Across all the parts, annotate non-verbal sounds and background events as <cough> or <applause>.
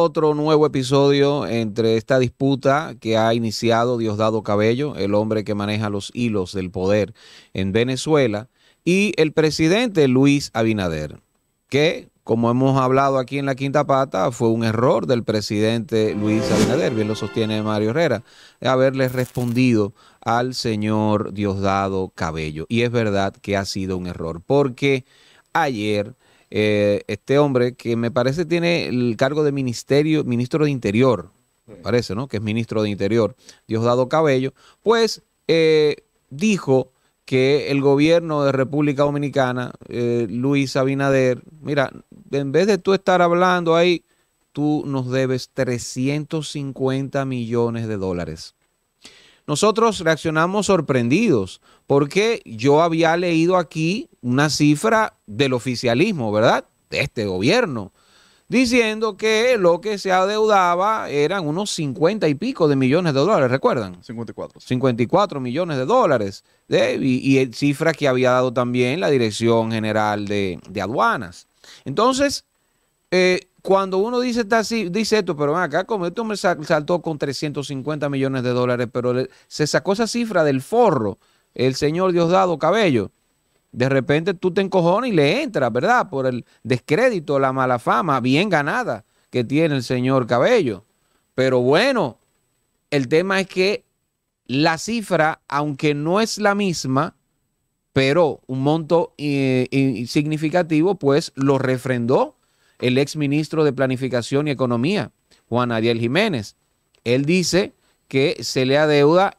otro nuevo episodio entre esta disputa que ha iniciado Diosdado Cabello, el hombre que maneja los hilos del poder en Venezuela, y el presidente Luis Abinader, que, como hemos hablado aquí en la quinta pata, fue un error del presidente Luis Abinader, bien lo sostiene Mario Herrera, de haberle respondido al señor Diosdado Cabello. Y es verdad que ha sido un error, porque ayer eh, este hombre que me parece tiene el cargo de ministerio, ministro de Interior, parece, ¿no? Que es ministro de Interior, Diosdado Cabello, pues eh, dijo que el gobierno de República Dominicana, eh, Luis Abinader, mira, en vez de tú estar hablando ahí, tú nos debes 350 millones de dólares nosotros reaccionamos sorprendidos porque yo había leído aquí una cifra del oficialismo, ¿verdad? De este gobierno, diciendo que lo que se adeudaba eran unos 50 y pico de millones de dólares, ¿recuerdan? 54. 54 millones de dólares. y, cifra que había dado también la Dirección General de, Aduanas. Entonces, eh, cuando uno dice, está así, dice esto, pero acá, como esto me saltó con 350 millones de dólares, pero se sacó esa cifra del forro, el señor Diosdado Cabello. De repente tú te encojones y le entras, ¿verdad? Por el descrédito, la mala fama bien ganada que tiene el señor Cabello. Pero bueno, el tema es que la cifra, aunque no es la misma, pero un monto eh, significativo, pues lo refrendó el ex ministro de Planificación y Economía, Juan Ariel Jiménez. Él dice que se le adeuda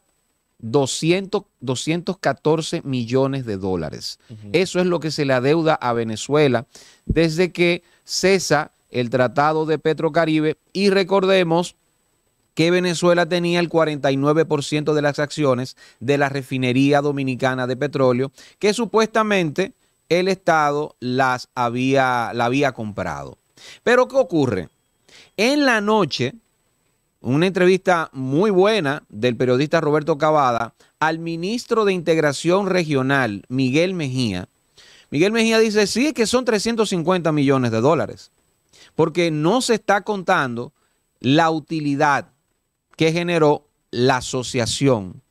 214 millones de dólares. Eso es lo que se le adeuda a Venezuela desde que cesa el tratado de Petrocaribe y recordemos que Venezuela tenía el 49% de las acciones de la refinería dominicana de petróleo, que supuestamente el Estado las había, la había comprado. Pero ¿qué ocurre? En la noche, una entrevista muy buena del periodista Roberto Cavada al ministro de Integración Regional, Miguel Mejía. Miguel Mejía dice, sí, que son 350 millones de dólares, porque no se está contando la utilidad que generó la asociación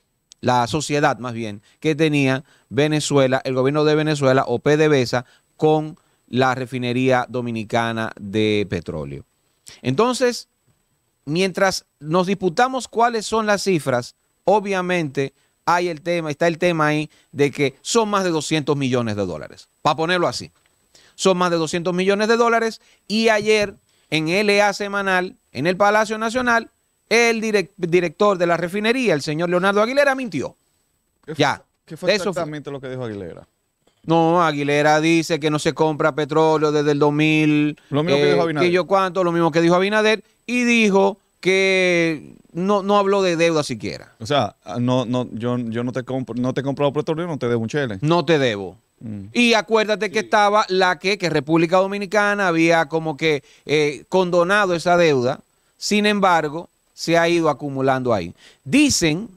la sociedad más bien, que tenía Venezuela, el gobierno de Venezuela o PDVSA con la refinería dominicana de petróleo. Entonces, mientras nos disputamos cuáles son las cifras, obviamente hay el tema, está el tema ahí de que son más de 200 millones de dólares, para ponerlo así. Son más de 200 millones de dólares y ayer en LA semanal, en el Palacio Nacional, el director de la refinería, el señor Leonardo Aguilera, mintió. ya. ¿Qué fue exactamente lo que dijo Aguilera? No, Aguilera dice que no se compra petróleo desde el 2000. Lo mismo que dijo eh, Abinader. yo cuánto, lo mismo que dijo Abinader. Y dijo que no, no habló de deuda siquiera. O sea, no, no, yo, yo no te compro, no te he comprado petróleo, no te debo un chele. No te debo. Mm. Y acuérdate que estaba la que, que República Dominicana había como que eh, condonado esa deuda. Sin embargo, se ha ido acumulando ahí. Dicen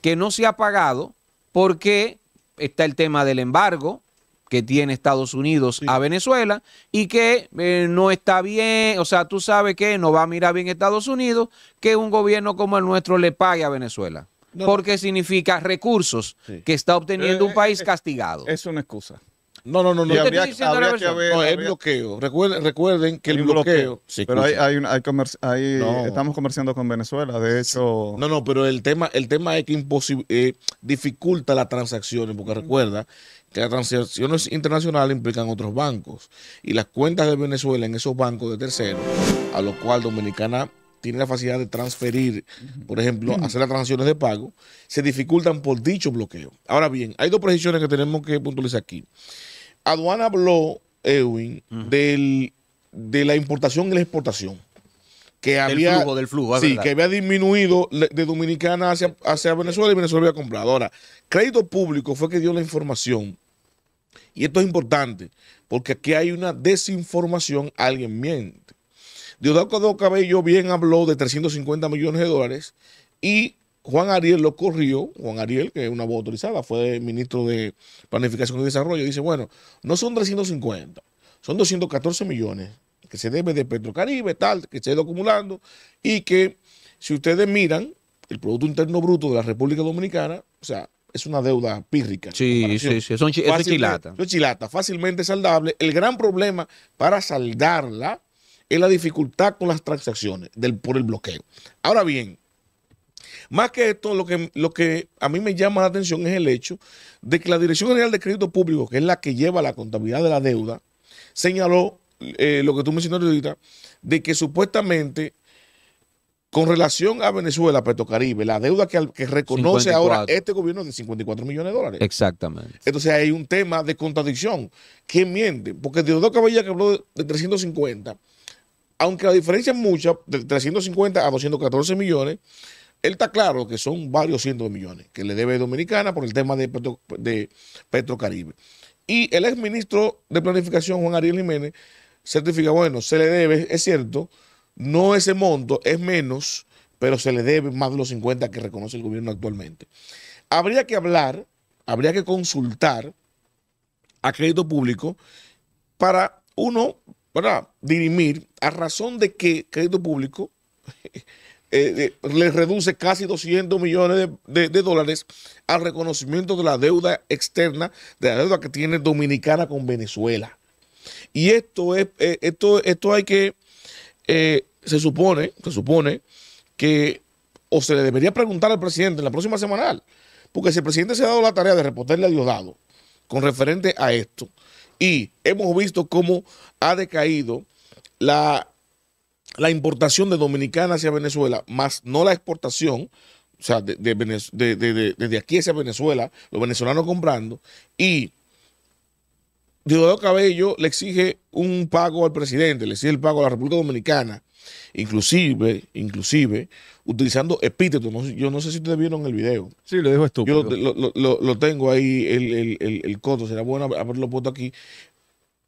que no se ha pagado porque está el tema del embargo que tiene Estados Unidos a Venezuela y que eh, no está bien, o sea, tú sabes que no va a mirar bien Estados Unidos que un gobierno como el nuestro le pague a Venezuela. Porque significa recursos que está obteniendo un eh, país eh, castigado. Es una excusa. No, no, no, no. Habría, que no, es bloqueo. Recuerden, recuerden que el bloqueo. pero hay, hay, estamos comerciando con Venezuela, de hecho. No, no, pero el tema, el tema es que eh, dificulta las transacciones, porque recuerda que las transacciones internacionales implican otros bancos y las cuentas de Venezuela en esos bancos de terceros, a lo cual Dominicana tiene la facilidad de transferir, por ejemplo, hacer las transacciones de pago, se dificultan por dicho bloqueo. Ahora bien, hay dos precisiones que tenemos que puntualizar aquí. Aduana habló, Ewin, del, de la importación y la exportación. Que del había, flujo, del flujo, sí, que había disminuido de Dominicana hacia, hacia Venezuela y Venezuela había comprado. Ahora, crédito público fue que dio la información y esto es importante, porque aquí hay una desinformación, alguien miente. Diosdado Cabello bien habló de 350 millones de dólares y Juan Ariel lo corrió, Juan Ariel, que es una voz autorizada, fue ministro de Planificación y Desarrollo, dice, bueno, no son 350, son 214 millones que se debe de Petrocaribe, tal, que se ha ido acumulando y que si ustedes miran el Producto Interno Bruto de la República Dominicana, o sea, es una deuda pírrica. Sí, sí, sí, son chilatas es Es fácilmente saldable. El gran problema para saldarla es la dificultad con las transacciones por el bloqueo. Ahora bien, más que esto, lo que, a mí me llama la atención es el hecho de que la Dirección General de Crédito Público, que es la que lleva la contabilidad de la deuda, señaló eh, lo que tú mencionaste ahorita, de que supuestamente con relación a Venezuela, Caribe, la deuda que, reconoce ahora este gobierno es de 54 millones de dólares. Exactamente. Entonces hay un tema de contradicción. ¿Quién miente? Porque Diosdado Caballero que habló de 350 aunque la diferencia es mucha, de 350 a 214 millones, él está claro que son varios cientos de millones que le debe Dominicana por el tema de, Petro, de Petrocaribe. Y el exministro de Planificación, Juan Ariel Jiménez, certifica, bueno, se le debe, es cierto, no ese monto, es menos, pero se le debe más de los 50 que reconoce el gobierno actualmente. Habría que hablar, habría que consultar a crédito público para, uno, ¿verdad? dirimir a razón de que crédito público <laughs> eh, le reduce casi 200 millones de, dólares al reconocimiento de la deuda externa, de la deuda que tiene Dominicana con Venezuela. Y esto es, eh, esto, esto hay que, eh, se supone, se supone que, o se le debería preguntar al presidente en la próxima semanal, porque si el presidente se ha dado la tarea de reportarle a Diosdado con referente a esto, y hemos visto cómo ha decaído la, la importación de Dominicana hacia Venezuela, más no la exportación, o sea, de, aquí hacia Venezuela, los venezolanos comprando, y Diosdado Cabello le exige un pago al presidente, le exige el pago a la República Dominicana, inclusive, inclusive, utilizando epítetos. yo no sé si ustedes vieron el video. Sí, lo dejo estúpido. Yo lo, tengo ahí, el, coto, será bueno haberlo puesto aquí,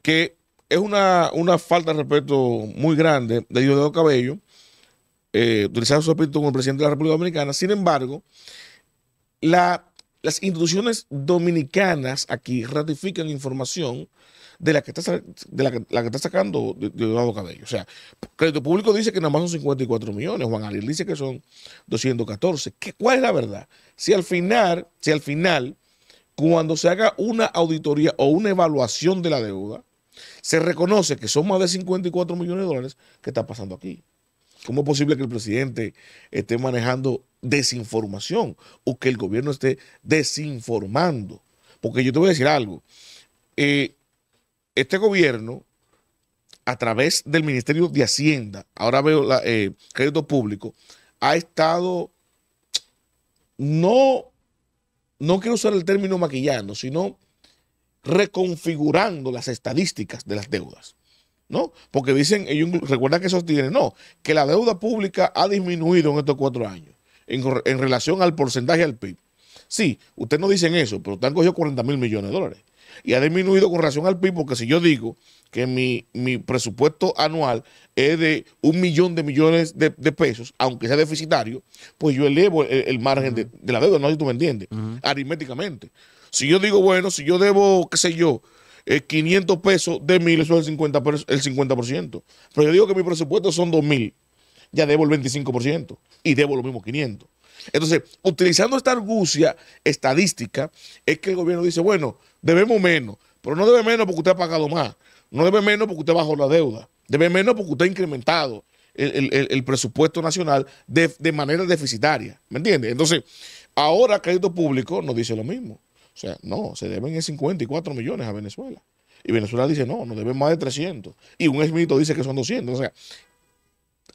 que es una, falta de respeto muy grande de Diosdado Cabello, eh, utilizando su epíteto con el presidente de la República Dominicana. Sin embargo, la las instituciones dominicanas aquí ratifican información de la que está, de la, que está sacando Eduardo Cabello. O sea, Crédito Público dice que nada más son 54 millones, Juan Ariel dice que son 214. ¿Qué, ¿Cuál es la verdad? Si al final, si al final, cuando se haga una auditoría o una evaluación de la deuda, se reconoce que son más de 54 millones de dólares que está pasando aquí. ¿Cómo es posible que el presidente esté manejando desinformación o que el gobierno esté desinformando? Porque yo te voy a decir algo. Eh, este gobierno, a través del Ministerio de Hacienda, ahora veo el eh, crédito público, ha estado, no, no quiero usar el término maquillando, sino reconfigurando las estadísticas de las deudas. ¿no? Porque dicen, ellos recuerdan que tiene no, que la deuda pública ha disminuido en estos cuatro años en, relación al porcentaje al PIB. Sí, ustedes no dicen eso, pero ustedes han cogido 40 mil millones de dólares. Y ha disminuido con relación al PIB, porque si yo digo que mi, presupuesto anual es de un millón de millones de, pesos, aunque sea deficitario, pues yo elevo el, margen de, la deuda, no sé si tú me entiendes, aritméticamente. Si yo digo, bueno, si yo debo, qué sé yo, 500 eh, pesos de 1000, eso es el 50%, el Pero yo digo que mi presupuesto son 2000, ya debo el 25% y debo lo mismo 500. Entonces, utilizando esta argucia estadística, es que el gobierno dice, bueno, debemos menos, pero no debe menos porque usted ha pagado más, no debe menos porque usted bajó la deuda, debe menos porque usted ha incrementado el, presupuesto nacional de, manera deficitaria, ¿me entiende? Entonces, ahora crédito público nos dice lo mismo o sea, no, se deben 54 millones a Venezuela. Y Venezuela dice, no, nos deben más de 300. Y un exministro dice que son 200. O sea,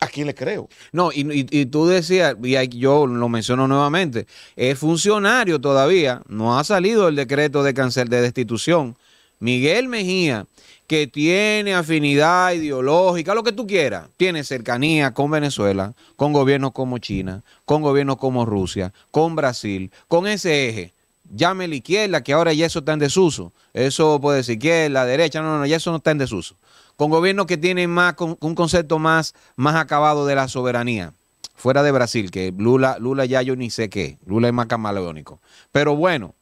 ¿A quién le creo? No, y, y, tú decías, y yo lo menciono nuevamente, es funcionario todavía, no ha salido el decreto de cancel de destitución. Miguel Mejía, que tiene afinidad ideológica, lo que tú quieras, tiene cercanía con Venezuela, con gobiernos como China, con gobiernos como Rusia, con Brasil, con ese eje llame la izquierda, que ahora ya eso está en desuso. Eso puede decir que la derecha, no, no, ya eso no está en desuso. Con gobiernos que tienen más, con, un concepto más, más acabado de la soberanía. Fuera de Brasil, que Lula, Lula ya yo ni sé qué. Lula es más camaleónico. Pero bueno,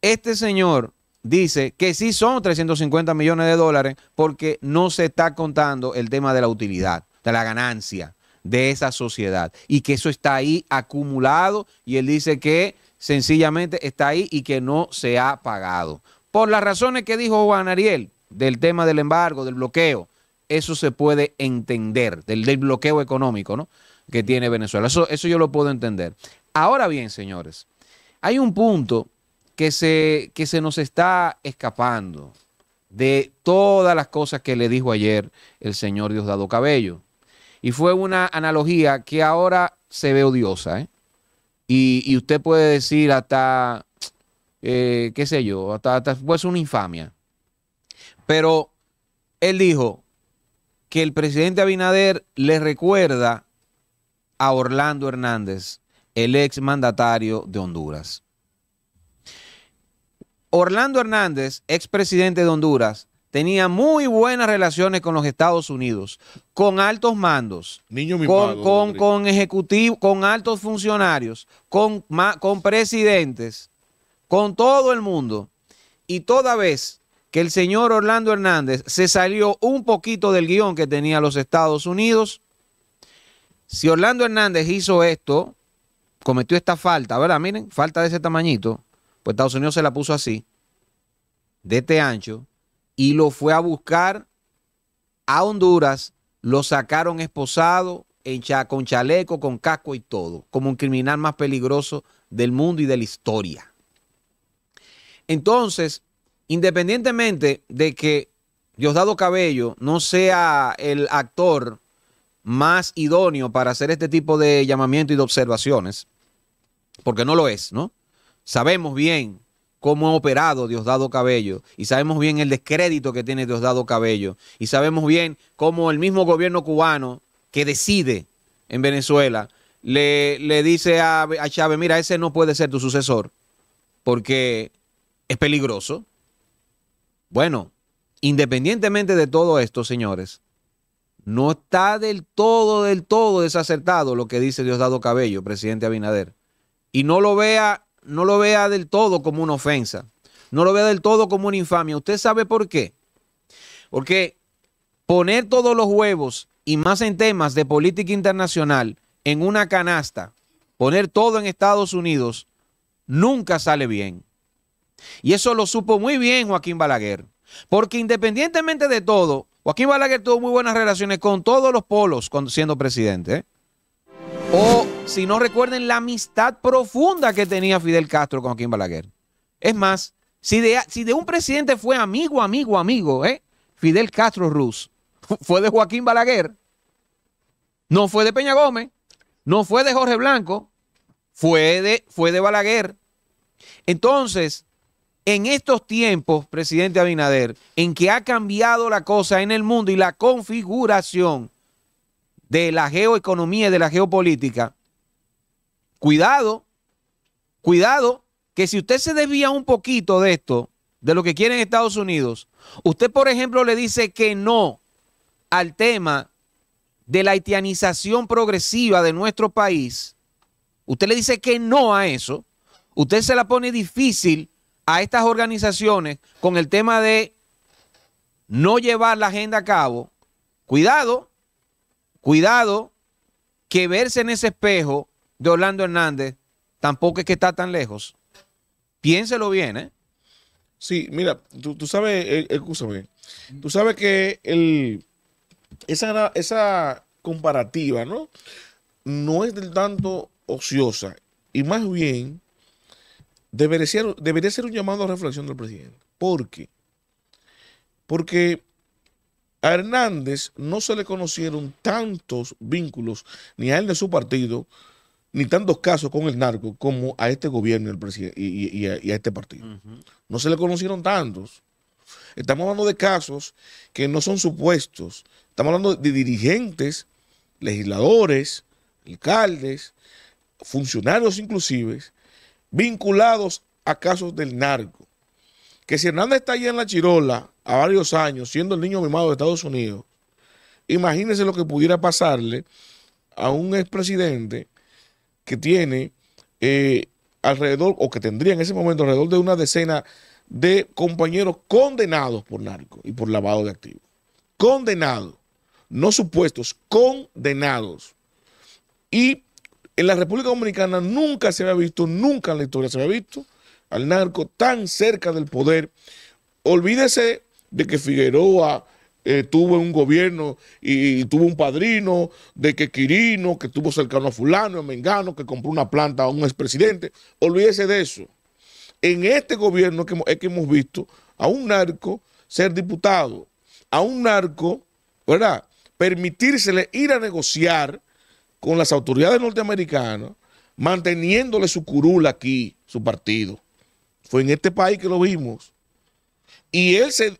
este señor dice que sí son 350 millones de dólares porque no se está contando el tema de la utilidad, de la ganancia de esa sociedad y que eso está ahí acumulado y él dice que sencillamente está ahí y que no se ha pagado. Por las razones que dijo Juan Ariel del tema del embargo, del bloqueo, eso se puede entender, del, bloqueo económico ¿no? que tiene Venezuela. Eso, yo lo puedo entender. Ahora bien, señores, hay un punto que se, que se nos está escapando de todas las cosas que le dijo ayer el señor Diosdado Cabello. Y fue una analogía que ahora se ve odiosa, ¿eh? Y, usted puede decir hasta, eh, qué sé yo, hasta, hasta una infamia. Pero él dijo que el presidente Abinader le recuerda a Orlando Hernández, el ex mandatario de Honduras. Orlando Hernández, ex presidente de Honduras, tenía muy buenas relaciones con los Estados Unidos, con altos mandos, con, ejecutivos, con altos funcionarios, con, con presidentes, con todo el mundo. Y toda vez que el señor Orlando Hernández se salió un poquito del guión que tenía los Estados Unidos, si Orlando Hernández hizo esto, cometió esta falta, ¿verdad? Miren, falta de ese tamañito, pues Estados Unidos se la puso así, de este ancho, y lo fue a buscar a Honduras, lo sacaron esposado, con chaleco, con casco y todo, como un criminal más peligroso del mundo y de la historia. Entonces, independientemente de que Diosdado Cabello no sea el actor más idóneo para hacer este tipo de llamamiento y de observaciones, porque no lo es, ¿no? Sabemos bien cómo ha operado Diosdado Cabello y sabemos bien el descrédito que tiene Diosdado Cabello y sabemos bien cómo el mismo gobierno cubano que decide en Venezuela le, dice a, a Chávez, mira, ese no puede ser tu sucesor porque es peligroso. Bueno, independientemente de todo esto, señores, no está del todo, del todo desacertado lo que dice Diosdado Cabello, presidente Abinader. Y no lo vea no lo vea del todo como una ofensa, no lo vea del todo como una infamia. ¿Usted sabe por qué? Porque poner todos los huevos y más en temas de política internacional en una canasta, poner todo en Estados Unidos, nunca sale bien. Y eso lo supo muy bien Joaquín Balaguer, porque independientemente de todo, Joaquín Balaguer tuvo muy buenas relaciones con todos los polos siendo presidente. ¿eh? O, mm. si no recuerden, la amistad profunda que tenía Fidel Castro con Joaquín Balaguer. Es más, si de, un presidente fue amigo, amigo, amigo, ¿eh? Fidel Castro Ruz, fue de Joaquín Balaguer, no fue de Peña Gómez, no fue de Jorge Blanco, fue de, fue de Balaguer. Entonces, en estos tiempos, presidente Abinader, en que ha cambiado la cosa en el mundo y la configuración de la geoeconomía y de la geopolítica, cuidado, cuidado, que si usted se desvía un poquito de esto, de lo que quieren Estados Unidos, usted, por ejemplo, le dice que no al tema de la haitianización progresiva de nuestro país, usted le dice que no a eso, usted se la pone difícil a estas organizaciones con el tema de no llevar la agenda a cabo, cuidado, Cuidado que verse en ese espejo de Orlando Hernández tampoco es que está tan lejos. Piénselo bien, ¿eh? Sí, mira, tú, sabes, eh, eh, escúchame, tú sabes que el, esa, esa comparativa, ¿no? No es del tanto ociosa y más bien debería ser un llamado a reflexión del presidente. ¿Por qué? Porque a Hernández no se le conocieron tantos vínculos, ni a él de su partido, ni tantos casos con el narco como a este gobierno y, a, este partido. No se le conocieron tantos. Estamos hablando de casos que no son supuestos. Estamos hablando de dirigentes, legisladores, alcaldes, funcionarios inclusive, vinculados a casos del narco. Que si Hernández está allá en la Chirola a varios años, siendo el niño mimado de Estados Unidos, imagínense lo que pudiera pasarle a un expresidente que tiene eh, alrededor, o que tendría en ese momento alrededor de una decena de compañeros condenados por narco y por lavado de activos. Condenados, no supuestos, condenados. Y en la República Dominicana nunca se había visto, nunca en la historia se había visto al narco tan cerca del poder. Olvídese de que Figueroa eh, tuvo un gobierno y, tuvo un padrino, de que Quirino, que estuvo cercano a fulano, a Mengano, que compró una planta a un expresidente. Olvídese de eso. En este gobierno que, es que hemos visto a un narco ser diputado, a un narco, ¿verdad? Permitírsele ir a negociar con las autoridades norteamericanas, manteniéndole su curula aquí, su partido. Fue en este país que lo vimos. Y él se,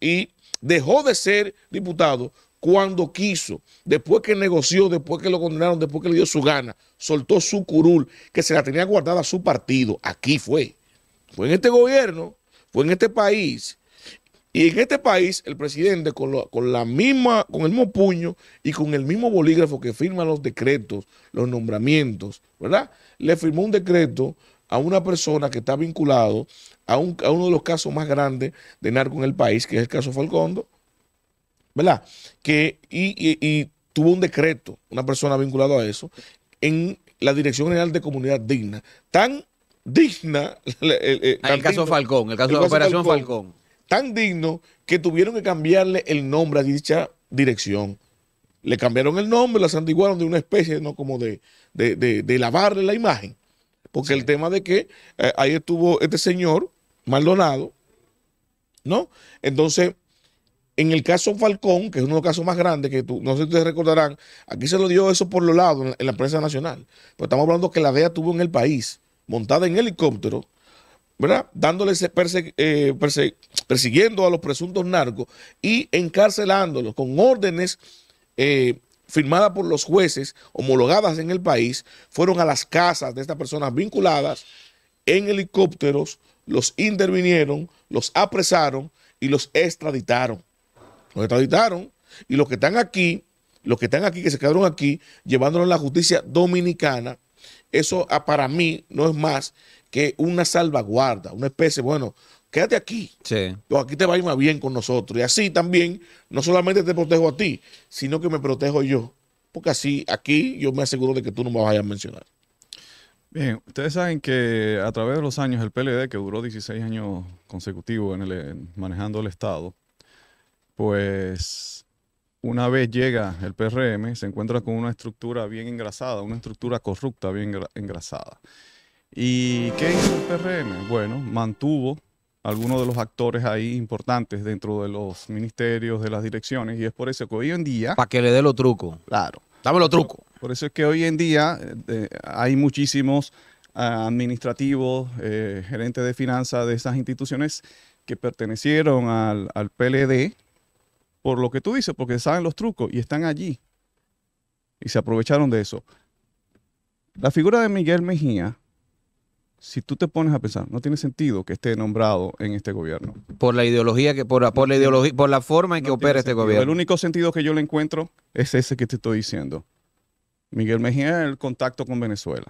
y dejó de ser diputado cuando quiso, después que negoció, después que lo condenaron, después que le dio su gana, soltó su curul, que se la tenía guardada a su partido. Aquí fue. Fue en este gobierno, fue en este país. Y en este país, el presidente, con, la misma, con el mismo puño y con el mismo bolígrafo que firma los decretos, los nombramientos, ¿verdad? Le firmó un decreto a una persona que está vinculado a, uno de los casos más grandes de narco en el país, que es el caso Falcondo, ¿verdad? Que, y, tuvo un decreto, una persona vinculada a eso, en la Dirección General de Comunidad Digna. Tan digna. <laughs> el ah, caso Falcón, el caso de la Operación Falcón, Tan digno que tuvieron que cambiarle el nombre a dicha dirección. Le cambiaron el nombre, la santiguaron de una especie, ¿no? Como de, de, lavarle la imagen. Porque el tema de que eh, ahí estuvo este señor Maldonado, ¿no? Entonces, en el caso Falcón, que es uno de los casos más grandes, que tú, no sé si ustedes recordarán, aquí se lo dio eso por los lados en la, prensa nacional. Pero estamos hablando que la DEA tuvo en el país, montada en helicóptero, ¿verdad? Dándole ese eh, persiguiendo a los presuntos narcos y encarcelándolos con órdenes eh, firmadas por los jueces, homologadas en el país, fueron a las casas de estas personas vinculadas en helicópteros los intervinieron, los apresaron y los extraditaron. Los extraditaron y los que están aquí, los que están aquí, que se quedaron aquí, llevándonos a la justicia dominicana, eso ah, para mí no es más que una salvaguarda, una especie, bueno, quédate aquí. Sí. aquí te va a ir más bien con nosotros. Y así también, no solamente te protejo a ti, sino que me protejo yo. Porque así, aquí yo me aseguro de que tú no me vayas a mencionar. Bien, ustedes saben que a través de los años el PLD, que duró 16 años consecutivos en el, manejando el Estado, pues una vez llega el PRM, se encuentra con una estructura bien engrasada, una estructura corrupta bien engrasada. ¿Y qué hizo el PRM? Bueno, mantuvo algunos de los actores ahí importantes dentro de los ministerios, de las direcciones, y es por eso que hoy en día... Para que le dé los truco Claro. Dame lo truco por eso es que hoy en día eh, eh, hay muchísimos ah, administrativos, eh, gerentes de finanzas de esas instituciones que pertenecieron al, PLD, por lo que tú dices, porque saben los trucos y están allí. Y se aprovecharon de eso. La figura de Miguel Mejía, si tú te pones a pensar, no tiene sentido que esté nombrado en este gobierno. Por la ideología que, por, por la ideología, por la forma en que opera este gobierno. El único sentido que yo le encuentro es ese que te estoy diciendo. Miguel Mejía es el contacto con Venezuela.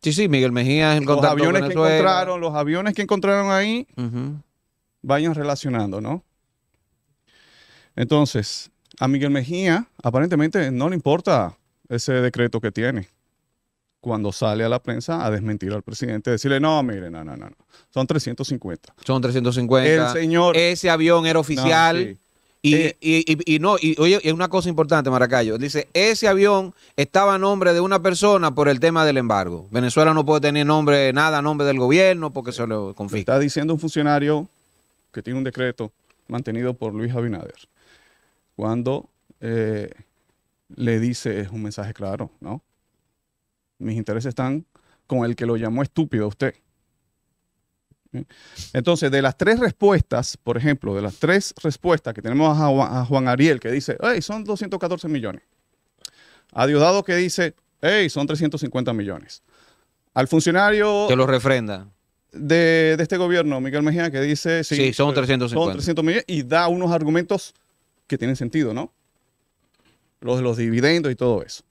Sí, sí, Miguel Mejía es el contacto los aviones con Venezuela. Que encontraron, los aviones que encontraron ahí, vayan relacionando, ¿no? Entonces, a Miguel Mejía aparentemente no le importa ese decreto que tiene cuando sale a la prensa a desmentir al presidente, decirle, no, mire, no, no, no, son 350. Son 350. El señor... Ese avión era oficial. Y, no, y oye, una cosa importante, Maracayo. Dice, ese avión estaba a nombre de una persona por el tema del embargo. Venezuela no puede tener nombre, nada a nombre del gobierno porque se lo confía. Está diciendo un funcionario que tiene un decreto mantenido por Luis Abinader. Cuando eh, le dice, es un mensaje claro, ¿no? Mis intereses están con el que lo llamó estúpido a usted. ¿Mm? Entonces, de las tres respuestas, por ejemplo, de las tres respuestas que tenemos a Juan, Ariel, que dice, hey, son 214 millones. A Diosdado que dice, hey, son 350 millones. Al funcionario... Que lo refrenda. De, este gobierno, Miguel Mejía, que dice, sí, son 350. Eh, 300 millones y da unos argumentos que tienen sentido, ¿no? Los de los dividendos y todo eso.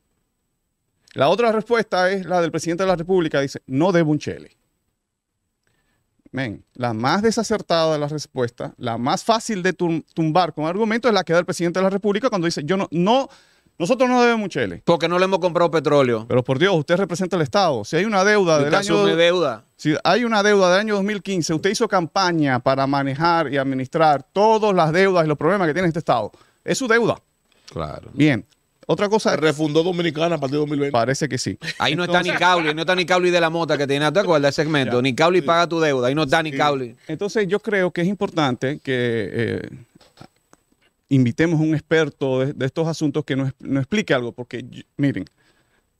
La otra respuesta es la del presidente de la República, dice, no de Bunchele men, la más desacertada de las respuestas, la más fácil de tumbar con argumentos es la que da el presidente de la República cuando dice, yo no, no, nosotros no debemos Chile. Porque no le hemos comprado petróleo. Pero por Dios, usted representa el Estado. Si hay una deuda del año... deuda. Si hay una deuda del año 2015, usted hizo campaña para manejar y administrar todas las deudas y los problemas que tiene este Estado. Es su deuda. Claro. Bien, otra cosa. Refundó Dominicana a partir de 2020. Parece que sí. Ahí no está ni Cauli, no está ni Cauli de la mota que tiene. ¿Te acuerdas del segmento? ni Cauli paga tu deuda. Ahí no está ni Cauli. Entonces, yo creo que es importante que. Eh, invitemos a un experto de, estos asuntos que nos, explique algo, porque miren,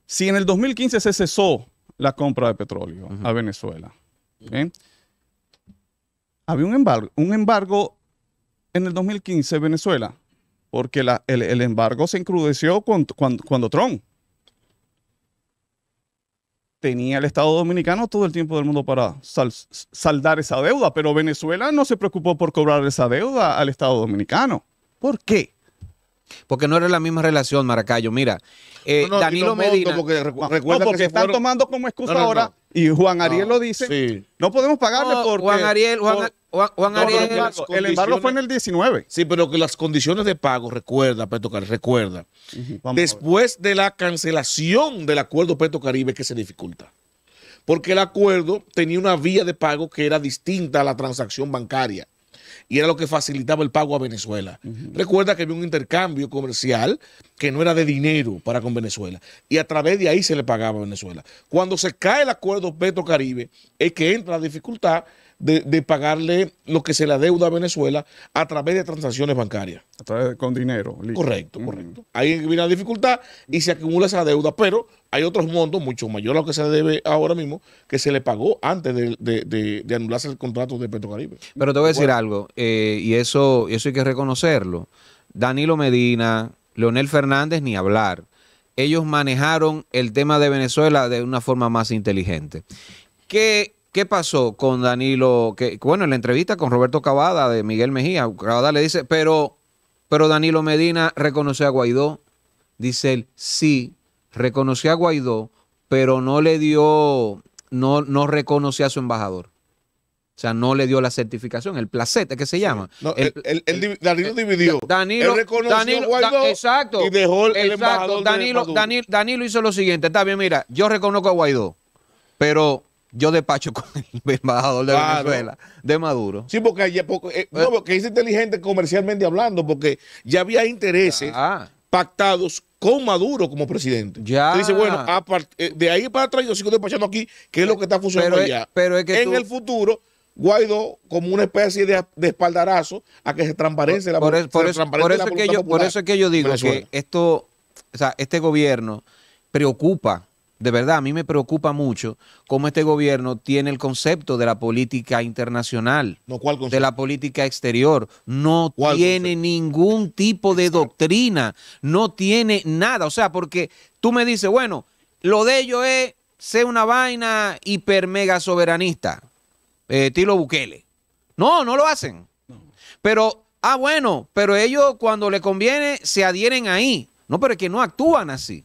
si en el 2015 se cesó la compra de petróleo a Venezuela, había un embargo, un embargo en el 2015 Venezuela porque el, embargo se encrudeció cuando, Trump tenía el Estado Dominicano todo el tiempo del mundo para saldar esa deuda, pero Venezuela no se preocupó por cobrar esa deuda al Estado Dominicano. ¿Por qué? Porque no era la misma relación, Maracayo. Mira, eh, Danilo Medina. Porque se están tomando como excusa ahora y Juan Ariel lo dice. No podemos pagarle porque. Juan Ariel. Ariel, el, embargo fue en el 19. Sí, pero que las condiciones de pago, recuerda, Caribe, recuerda. después de la cancelación del acuerdo Peto Caribe que se dificulta. Porque el acuerdo tenía una vía de pago que era distinta a la transacción bancaria y era lo que facilitaba el pago a Venezuela. Recuerda que había un intercambio comercial que no era de dinero para con Venezuela y a través de ahí se le pagaba a Venezuela. Cuando se cae el acuerdo Petro Caribe es que entra la dificultad de, pagarle lo que se le deuda a Venezuela a través de transacciones bancarias. A través con dinero. Correcto, correcto. Ahí viene la dificultad y se acumula esa deuda, pero hay otros montos mucho mayor a lo que se debe ahora mismo que se le pagó antes de, anularse el contrato de Petrocaribe. Pero te voy a decir algo, eh, y eso, eso hay que reconocerlo. Danilo Medina, Leonel Fernández, ni hablar. Ellos manejaron el tema de Venezuela de una forma más inteligente. Que ¿Qué pasó con Danilo? bueno, en la entrevista con Roberto Cavada de Miguel Mejía, Cavada le dice, pero, pero Danilo Medina reconoció a Guaidó. Dice él, sí, reconoció a Guaidó, pero no le dio, no, no reconoció a su embajador. O sea, no le dio la certificación, el placete que se llama. Danilo dividió. Danilo, Danilo Guaidó exacto, y dejó el Danilo, Danilo hizo lo siguiente. Está bien, mira, yo reconozco a Guaidó, pero yo despacho con el <laughs> embajador de Venezuela, de Maduro. Sí, eh, eh. porque, es inteligente comercialmente hablando, porque ya había intereses pactados con Maduro como presidente. Ya. dice, bueno, eh, de ahí para atrás yo sigo despachando aquí, que es lo que está funcionando pero allá. que en el futuro Guaidó como una especie de, espaldarazo a que se transparente la, por por eso, es que yo, digo que esto, o sea, este gobierno preocupa de verdad, a mí me preocupa mucho cómo este gobierno tiene el concepto de la política internacional, de la política exterior. No tiene ningún tipo de doctrina, no tiene nada. O sea, porque tú me dices, bueno, lo de ellos es ser una vaina hiper mega soberanista, estilo eh, Bukele. No, no lo hacen. Pero, ah, bueno, pero ellos cuando le conviene se adhieren ahí. No, pero es que no actúan así.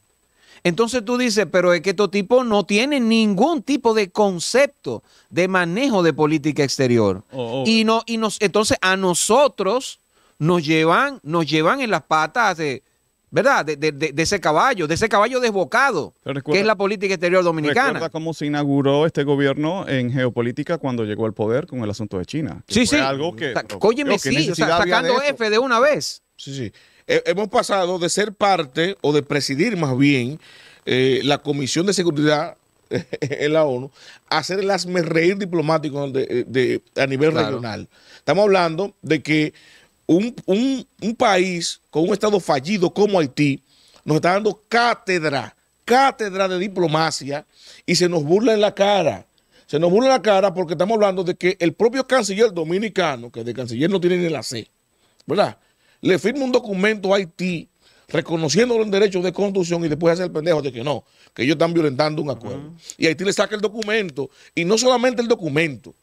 Entonces tú dices, pero es que estos tipo no tiene ningún tipo de concepto de manejo de política exterior. Oh, oh. Y no, y nos, entonces a nosotros nos llevan, nos llevan en las patas de, ¿verdad? De, ese caballo, de ese caballo desbocado, que es la política exterior dominicana. Recuerda cómo se inauguró este gobierno en geopolítica cuando llegó al poder con el asunto de China. Que sí, fue sí. Algo que. Está, sí, sacando F de una vez. Sí, sí. Eh, hemos pasado de ser parte o de presidir más bien eh, la Comisión de Seguridad <laughs> en la ONU a ser el hazme diplomático a nivel regional. Estamos hablando de que un, país con un Estado fallido como Haití nos está dando cátedra, cátedra de diplomacia y se nos burla en la cara se nos burla en la cara porque estamos hablando de que el propio canciller dominicano, que de canciller no tiene ni la C, ¿verdad? le firma un documento a Haití reconociendo los derechos de construcción y después hace el pendejo de que no, que ellos están violentando un acuerdo. Y Haití le saca el documento, y no solamente el documento,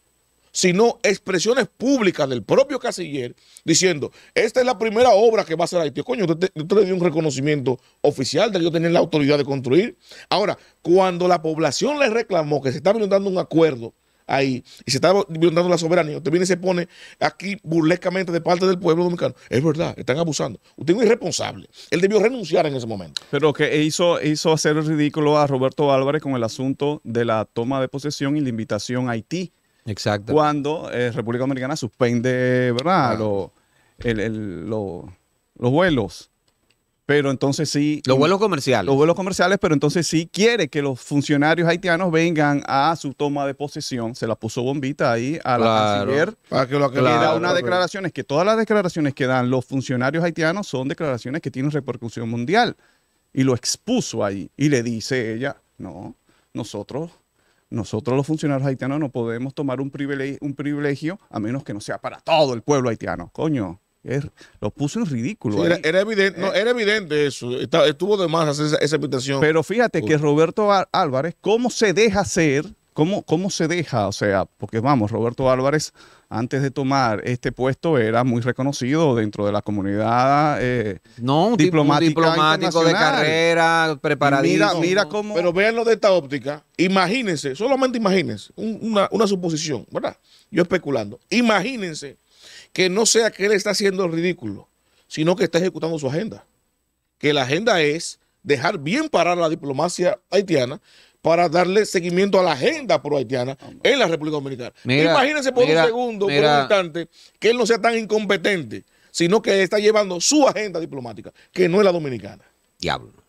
sino expresiones públicas del propio Casiller diciendo, esta es la primera obra que va a hacer Haití. Coño, usted, le dio un reconocimiento oficial de que yo tenía la autoridad de construir. Ahora, cuando la población le reclamó que se está violentando un acuerdo ahí y se está violando la soberanía, usted viene y se pone aquí burlescamente de parte del pueblo dominicano. Es verdad, están abusando. Usted es un irresponsable. Él debió renunciar en ese momento. Pero que hizo, hizo hacer ridículo a Roberto Álvarez con el asunto de la toma de posesión y la invitación a Haití. Exacto. Cuando eh, República Dominicana suspende, ¿verdad? Ah. los vuelos pero entonces sí. Los mm, vuelos comerciales. Los vuelos comerciales, pero entonces sí quiere que los funcionarios haitianos vengan a su toma de posesión. Se la puso bombita ahí a la canciller. Para que lo da unas declaración, pues. declaraciones que todas las declaraciones que dan los funcionarios haitianos son declaraciones que tienen repercusión mundial. Y lo expuso ahí. Y le dice ella, no, nosotros nosotros los funcionarios haitianos no podemos tomar un privilegio, a menos que no sea para todo el pueblo haitiano. Coño, lo puso en ridículo. Eh. era, evidente, eso. estuvo de más hacer esa, invitación. Pero fíjate que Roberto Álvarez, ¿cómo se deja hacer? ¿Cómo, ¿Cómo se deja? O sea, porque vamos, Roberto Álvarez, antes de tomar este puesto, era muy reconocido dentro de la comunidad eh, no, diplomático de carrera, preparadísimo. Mira, Pero véanlo de esta óptica. Imagínense, solamente imagínense, una, una suposición, ¿verdad? Yo especulando. Imagínense que no sea que él está haciendo el ridículo, sino que está ejecutando su agenda. Que la agenda es dejar bien parar la diplomacia haitiana para darle seguimiento a la agenda pro-haitiana en la República Dominicana. Imagínense por un segundo, por un instante, que él no sea tan incompetente, sino que está llevando su agenda diplomática, que no es la dominicana. Diablo.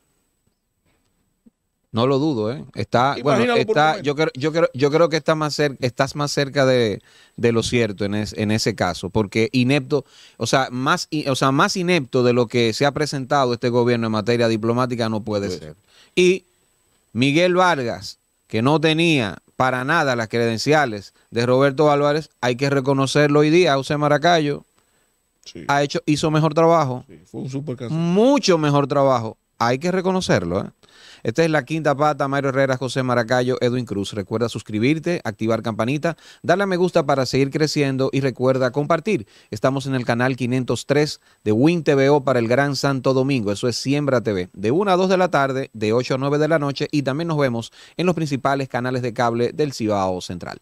No lo dudo, ¿eh? Está, bueno, está, yo, creo, yo, creo, que más estás más cerca de, lo cierto en, ese caso, porque inepto, o sea, más, o sea, más inepto de lo que se ha presentado este gobierno en materia diplomática no puede, pues. ser. Y Miguel Vargas, que no tenía para nada las credenciales de Roberto Álvarez, hay que reconocerlo hoy día, José Maracayo. Ha hecho, hizo mejor trabajo. Mucho mejor trabajo. Hay que reconocerlo, ¿eh? Esta es la quinta pata. Mario Herrera, José Maracayo, Edwin Cruz. Recuerda suscribirte, activar campanita, darle a me gusta para seguir creciendo y recuerda compartir. Estamos en el canal 503 de Win TVO para el Gran Santo Domingo. Eso es Siembra TV. De 1 a 2 de la tarde, de 8 a 9 de la noche y también nos vemos en los principales canales de cable del Cibao Central.